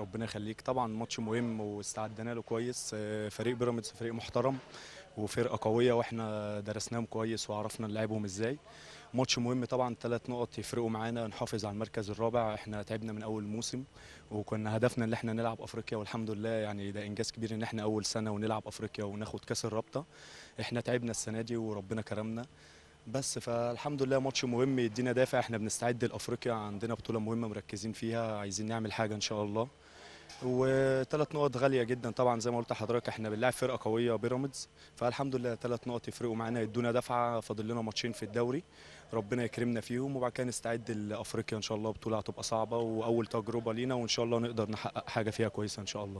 ربنا يخليك طبعا ماتش مهم واستعدنا له كويس آه، فريق بيراميدز فريق محترم وفرقه قويه واحنا درسناهم كويس وعرفنا نلعبهم ازاي ماتش مهم طبعا ثلاث نقط يفرقوا معانا نحافظ على المركز الرابع احنا تعبنا من اول موسم وكنا هدفنا ان احنا نلعب افريقيا والحمد لله يعني ده انجاز كبير ان احنا اول سنه ونلعب افريقيا وناخد كاس الرابطه احنا تعبنا السنه دي وربنا كرمنا بس فالحمد لله ماتش مهم يدينا دافع احنا بنستعد لافريقيا عندنا بطوله مهمه مركزين فيها عايزين نعمل حاجه ان شاء الله وثلاث نقط غاليه جدا طبعا زي ما قلت لحضرتك احنا بنلاعب فرقه قويه بيراميدز فالحمد لله ثلاث نقط يفرقوا معانا يدونا دفعه فاضل لنا ماتشين في الدوري ربنا يكرمنا فيهم وبعد كده نستعد لافريقيا ان شاء الله بطوله هتبقى صعبه واول تجربه لينا وان شاء الله نقدر نحقق حاجه فيها كويسه ان شاء الله